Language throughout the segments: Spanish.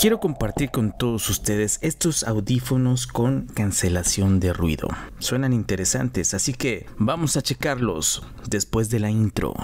Quiero compartir con todos ustedes estos audífonos con cancelación de ruido. Suenan interesantes, así que vamos a checarlos después de la intro.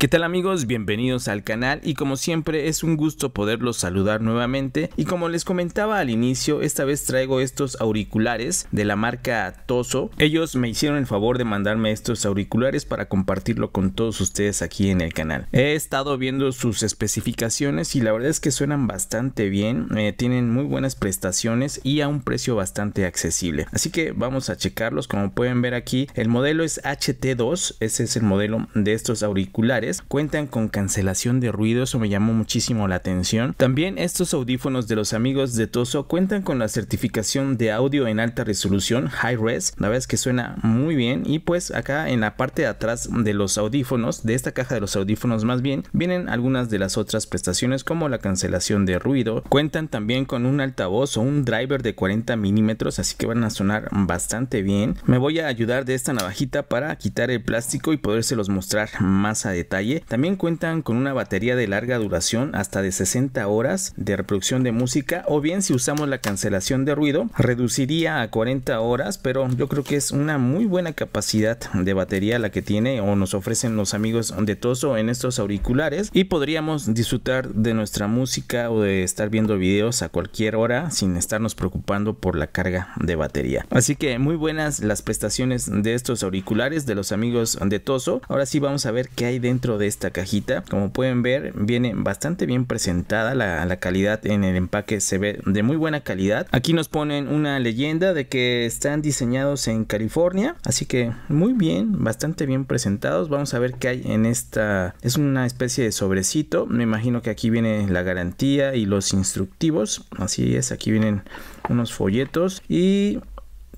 ¿Qué tal amigos? Bienvenidos al canal y como siempre es un gusto poderlos saludar nuevamente y como les comentaba al inicio esta vez traigo estos auriculares de la marca Toso. Ellos me hicieron el favor de mandarme estos auriculares para compartirlo con todos ustedes aquí en el canal. He estado viendo sus especificaciones y la verdad es que suenan bastante bien, eh, tienen muy buenas prestaciones y a un precio bastante accesible. Así que vamos a checarlos como pueden ver aquí el modelo es HT2, ese es el modelo de estos auriculares cuentan con cancelación de ruido, eso me llamó muchísimo la atención. También estos audífonos de los amigos de Toso cuentan con la certificación de audio en alta resolución, high res, la verdad que suena muy bien y pues acá en la parte de atrás de los audífonos, de esta caja de los audífonos más bien, vienen algunas de las otras prestaciones como la cancelación de ruido, cuentan también con un altavoz o un driver de 40 milímetros, así que van a sonar bastante bien. Me voy a ayudar de esta navajita para quitar el plástico y podérselos mostrar más a detalle también cuentan con una batería de larga duración hasta de 60 horas de reproducción de música o bien si usamos la cancelación de ruido reduciría a 40 horas pero yo creo que es una muy buena capacidad de batería la que tiene o nos ofrecen los amigos de Toso en estos auriculares y podríamos disfrutar de nuestra música o de estar viendo videos a cualquier hora sin estarnos preocupando por la carga de batería. Así que muy buenas las prestaciones de estos auriculares de los amigos de Toso. Ahora sí vamos a ver qué hay dentro de esta cajita. Como pueden ver, viene bastante bien presentada la, la calidad en el empaque. Se ve de muy buena calidad. Aquí nos ponen una leyenda de que están diseñados en California. Así que muy bien, bastante bien presentados. Vamos a ver qué hay en esta. Es una especie de sobrecito. Me imagino que aquí viene la garantía y los instructivos. Así es, aquí vienen unos folletos y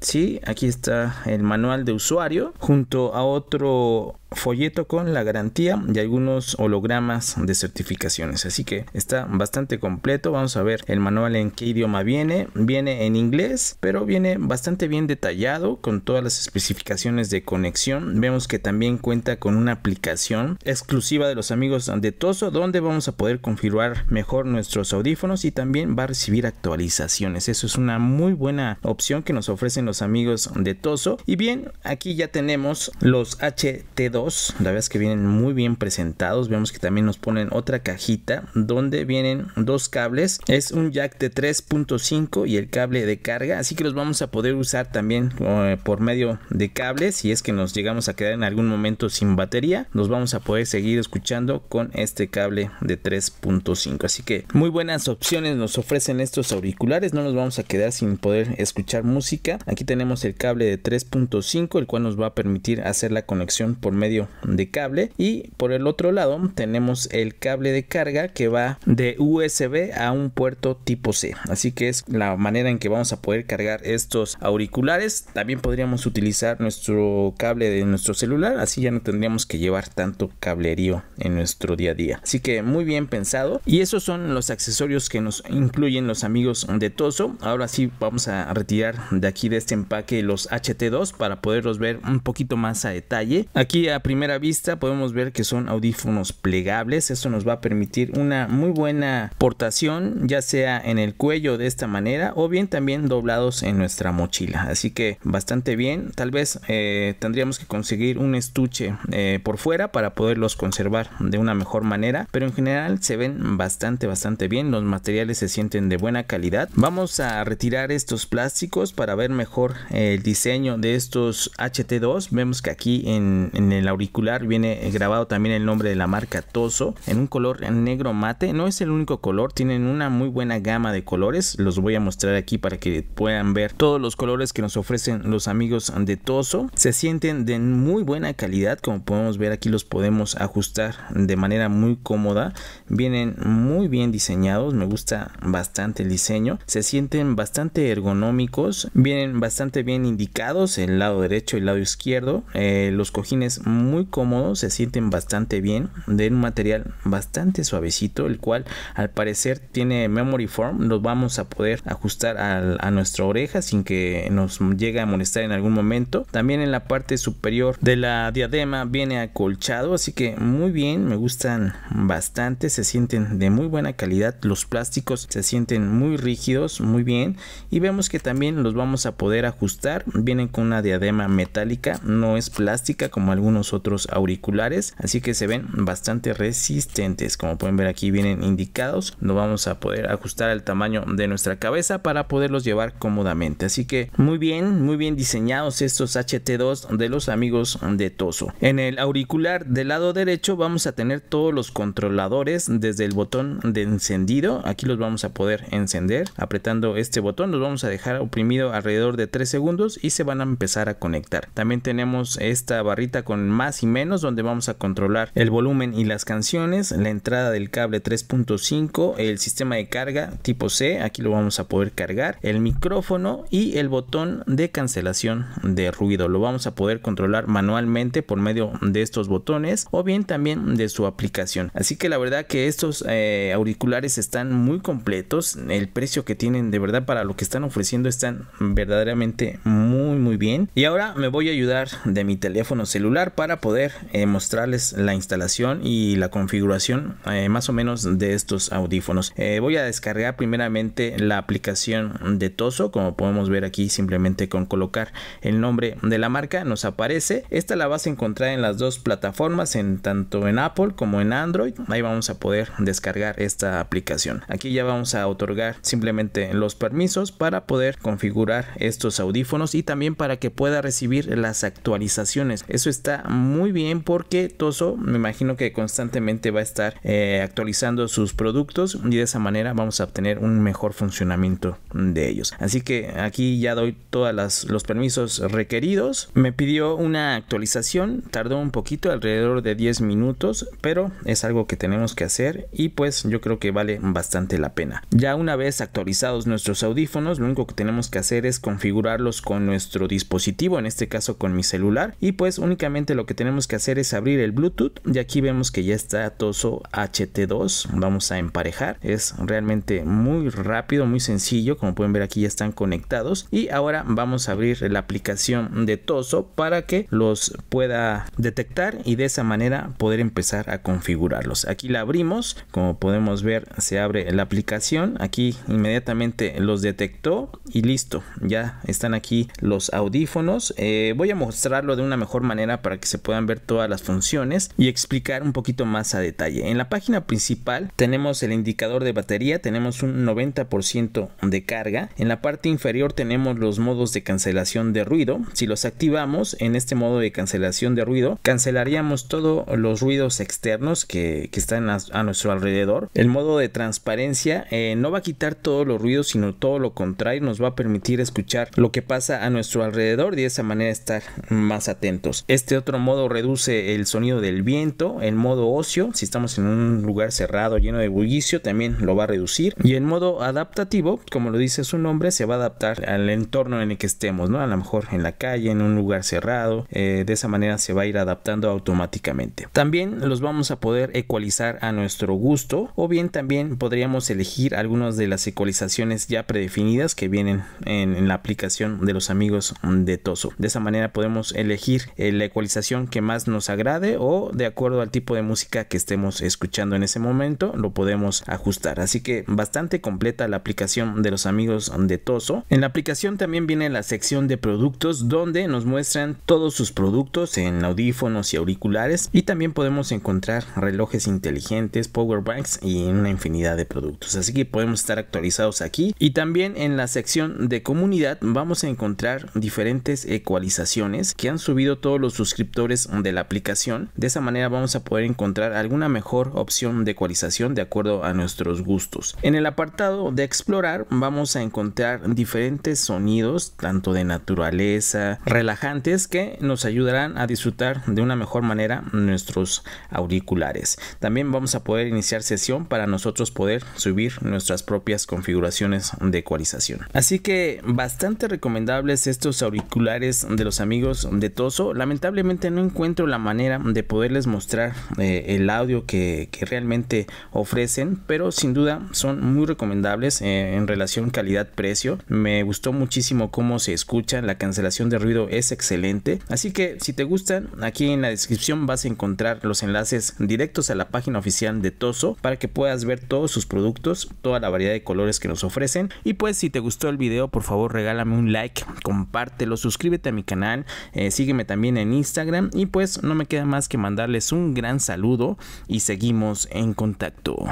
sí, aquí está el manual de usuario junto a otro folleto con la garantía y algunos hologramas de certificaciones. Así que está bastante completo. Vamos a ver el manual en qué idioma viene. Viene en inglés, pero viene bastante bien detallado con todas las especificaciones de conexión. Vemos que también cuenta con una aplicación exclusiva de los amigos de Toso donde vamos a poder configurar mejor nuestros audífonos y también va a recibir actualizaciones. Eso es una muy buena opción que nos ofrecen los amigos de Toso. Y bien, aquí ya tenemos los HT2 la verdad es que vienen muy bien presentados. Vemos que también nos ponen otra cajita donde vienen dos cables. Es un jack de 3.5 y el cable de carga, así que los vamos a poder usar también eh, por medio de cables. Si es que nos llegamos a quedar en algún momento sin batería, nos vamos a poder seguir escuchando con este cable de 3.5. Así que muy buenas opciones nos ofrecen estos auriculares. No nos vamos a quedar sin poder escuchar música. Aquí tenemos el cable de 3.5, el cual nos va a permitir hacer la conexión por medio de cable y por el otro lado tenemos el cable de carga que va de USB a un puerto tipo C así que es la manera en que vamos a poder cargar estos auriculares también podríamos utilizar nuestro cable de nuestro celular así ya no tendríamos que llevar tanto cablerío en nuestro día a día así que muy bien pensado y esos son los accesorios que nos incluyen los amigos de Toso ahora sí vamos a retirar de aquí de este empaque los HT2 para poderlos ver un poquito más a detalle aquí a primera vista podemos ver que son audífonos plegables. eso nos va a permitir una muy buena portación, ya sea en el cuello de esta manera o bien también doblados en nuestra mochila. Así que bastante bien. Tal vez eh, tendríamos que conseguir un estuche eh, por fuera para poderlos conservar de una mejor manera. Pero en general se ven bastante, bastante bien. Los materiales se sienten de buena calidad. Vamos a retirar estos plásticos para ver mejor el diseño de estos HT2. Vemos que aquí en, en el auricular viene eh, grabado también el nombre de la marca Toso en un color negro mate. No es el único color, tienen una muy buena gama de colores. Los voy a mostrar aquí para que puedan ver todos los colores que nos ofrecen los amigos de Toso. Se sienten de muy buena calidad, como podemos ver aquí los podemos ajustar de manera muy cómoda. Vienen muy bien diseñados, me gusta bastante el diseño. Se sienten bastante ergonómicos, vienen bastante bien indicados el lado derecho y el lado izquierdo. Eh, los cojines muy cómodos, se sienten bastante bien, de un material bastante suavecito, el cual al parecer tiene memory form, los vamos a poder ajustar a nuestra oreja sin que nos llegue a molestar en algún momento. También en la parte superior de la diadema viene acolchado, así que muy bien, me gustan bastante, se sienten de muy buena calidad, los plásticos se sienten muy rígidos, muy bien, y vemos que también los vamos a poder ajustar, vienen con una diadema metálica, no es plástica como algunos otros auriculares así que se ven bastante resistentes como pueden ver aquí vienen indicados no vamos a poder ajustar el tamaño de nuestra cabeza para poderlos llevar cómodamente así que muy bien muy bien diseñados estos HT2 de los amigos de Toso en el auricular del lado derecho vamos a tener todos los controladores desde el botón de encendido aquí los vamos a poder encender apretando este botón los vamos a dejar oprimido alrededor de 3 segundos y se van a empezar a conectar también tenemos esta barrita con más y menos donde vamos a controlar el volumen y las canciones, la entrada del cable 3.5, el sistema de carga tipo C, aquí lo vamos a poder cargar, el micrófono y el botón de cancelación de ruido. Lo vamos a poder controlar manualmente por medio de estos botones o bien también de su aplicación. Así que la verdad que estos eh, auriculares están muy completos. El precio que tienen de verdad para lo que están ofreciendo están verdaderamente muy muy bien. Y ahora me voy a ayudar de mi teléfono celular para poder eh, mostrarles la instalación y la configuración eh, más o menos de estos audífonos. Eh, voy a descargar primeramente la aplicación de Toso, como podemos ver aquí simplemente con colocar el nombre de la marca nos aparece. Esta la vas a encontrar en las dos plataformas, en tanto en Apple como en Android. Ahí vamos a poder descargar esta aplicación. Aquí ya vamos a otorgar simplemente los permisos para poder configurar estos audífonos y también para que pueda recibir las actualizaciones. Eso está muy bien porque Toso me imagino que constantemente va a estar eh, actualizando sus productos y de esa manera vamos a obtener un mejor funcionamiento de ellos. Así que aquí ya doy todos los permisos requeridos. Me pidió una actualización, tardó un poquito, alrededor de 10 minutos, pero es algo que tenemos que hacer y pues yo creo que vale bastante la pena. Ya una vez actualizados nuestros audífonos, lo único que tenemos que hacer es configurarlos con nuestro dispositivo, en este caso con mi celular, y pues únicamente lo lo que tenemos que hacer es abrir el Bluetooth y aquí vemos que ya está Toso HT2. Vamos a emparejar. Es realmente muy rápido, muy sencillo. Como pueden ver aquí ya están conectados. Y ahora vamos a abrir la aplicación de Toso para que los pueda detectar y de esa manera poder empezar a configurarlos. Aquí la abrimos. Como podemos ver se abre la aplicación. Aquí inmediatamente los detectó y listo. Ya están aquí los audífonos. Eh, voy a mostrarlo de una mejor manera para que se puedan ver todas las funciones y explicar un poquito más a detalle. En la página principal tenemos el indicador de batería, tenemos un 90% de carga. En la parte inferior tenemos los modos de cancelación de ruido. Si los activamos en este modo de cancelación de ruido, cancelaríamos todos los ruidos externos que, están a, nuestro alrededor. El modo de transparencia eh, no va a quitar todos los ruidos, sino todo lo contrario, nos va a permitir escuchar lo que pasa a nuestro alrededor y de esa manera estar más atentos. Este otro modo reduce el sonido del viento. En modo ocio, si estamos en un lugar cerrado lleno de bullicio, también lo va a reducir. Y el modo adaptativo, como lo dice su nombre, se va a adaptar al entorno en el que estemos, ¿no? A lo mejor en la calle, en un lugar cerrado. Eh, de esa manera se va a ir adaptando automáticamente. También los vamos a poder ecualizar a nuestro gusto o bien también podríamos elegir algunas de las ecualizaciones ya predefinidas que vienen en, la aplicación de los amigos de Toso. De esa manera podemos elegir la ecualización que más nos agrade o de acuerdo al tipo de música que estemos escuchando en ese momento lo podemos ajustar. Así que bastante completa la aplicación de los amigos de Toso. En la aplicación también viene la sección de productos donde nos muestran todos sus productos en audífonos y auriculares y también podemos encontrar relojes inteligentes, power banks y una infinidad de productos. Así que podemos estar actualizados aquí y también en la sección de comunidad vamos a encontrar diferentes ecualizaciones que han subido todos los suscriptores de la aplicación. De esa manera vamos a poder encontrar alguna mejor opción de ecualización de acuerdo a nuestros gustos. En el apartado de explorar vamos a encontrar diferentes sonidos, tanto de naturaleza, relajantes, que nos ayudarán a disfrutar de una mejor manera nuestros auriculares. También vamos a poder iniciar sesión para nosotros poder subir nuestras propias configuraciones de ecualización. Así que bastante recomendables estos auriculares de los amigos de Toso. Lamentablemente no encuentro la manera de poderles mostrar eh, el audio que, realmente ofrecen, pero sin duda son muy recomendables eh, en relación calidad-precio. Me gustó muchísimo cómo se escuchan. la cancelación de ruido es excelente. Así que si te gustan, aquí en la descripción vas a encontrar los enlaces directos a la página oficial de Toso para que puedas ver todos sus productos, toda la variedad de colores que nos ofrecen. Y pues si te gustó el video, por favor regálame un like, compártelo, suscríbete a mi canal, eh, sígueme también en Instagram y pues no me queda más que mandarles un gran saludo y seguimos en contacto.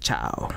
Chao.